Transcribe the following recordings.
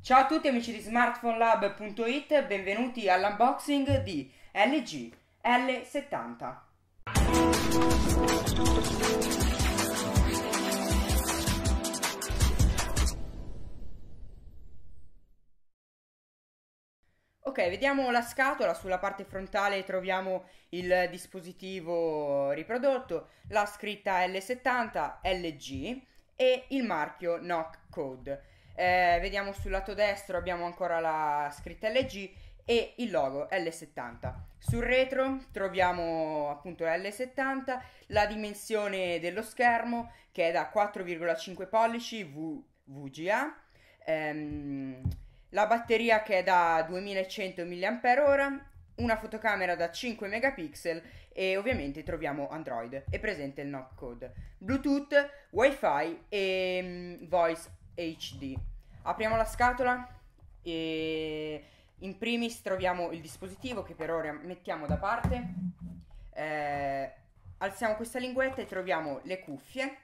Ciao a tutti amici di smartphonelab.it benvenuti all'unboxing di LG L70. Ok, vediamo la scatola, sulla parte frontale troviamo il dispositivo riprodotto, la scritta L70 LG e il marchio NOC Code. Eh, vediamo sul lato destro abbiamo ancora la scritta LG e il logo L70. Sul retro troviamo appunto L70, la dimensione dello schermo che è da 4,5 pollici v- VGA, ehm, la batteria che è da 2100 mAh, una fotocamera da 5 megapixel e ovviamente troviamo Android e presente il knock code, Bluetooth, WiFi e mm, Voice HD. Apriamo la scatola e in primis troviamo il dispositivo che per ora mettiamo da parte. Eh, alziamo questa linguetta e troviamo le cuffie,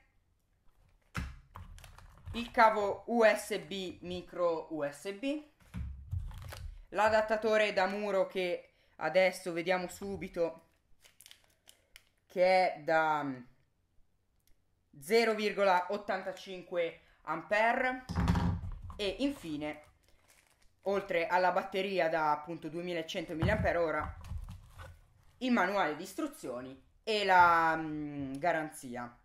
il cavo USB micro USB, l'adattatore da muro che adesso vediamo subito che è da 0,85 ampere e infine, oltre alla batteria da appunto 2100 mAh, il manuale di istruzioni e la mh, mm, garanzia.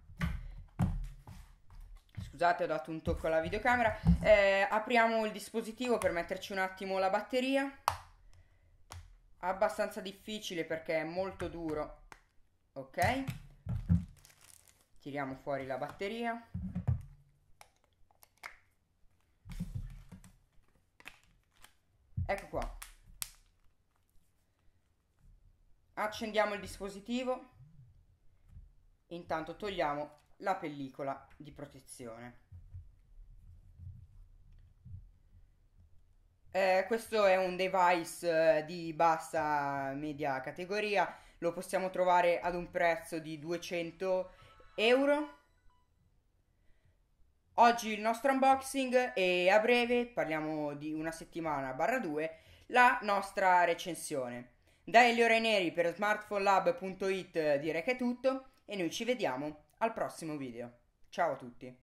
Scusate, ho dato un tocco alla videocamera. Eh, apriamo il dispositivo per metterci un attimo la batteria. Abbastanza difficile perché è molto duro. Ok. Tiriamo fuori la batteria. ecco qua accendiamo il dispositivo intanto togliamo la pellicola di protezione eh, questo è un device eh, di bassa media categoria lo possiamo trovare ad un prezzo di 200 euro Oggi il nostro unboxing e a breve, parliamo di una settimana barra due, la nostra recensione. Da Elio Raineri per smartphonelab.it direi che è tutto e noi ci vediamo al prossimo video. Ciao a tutti!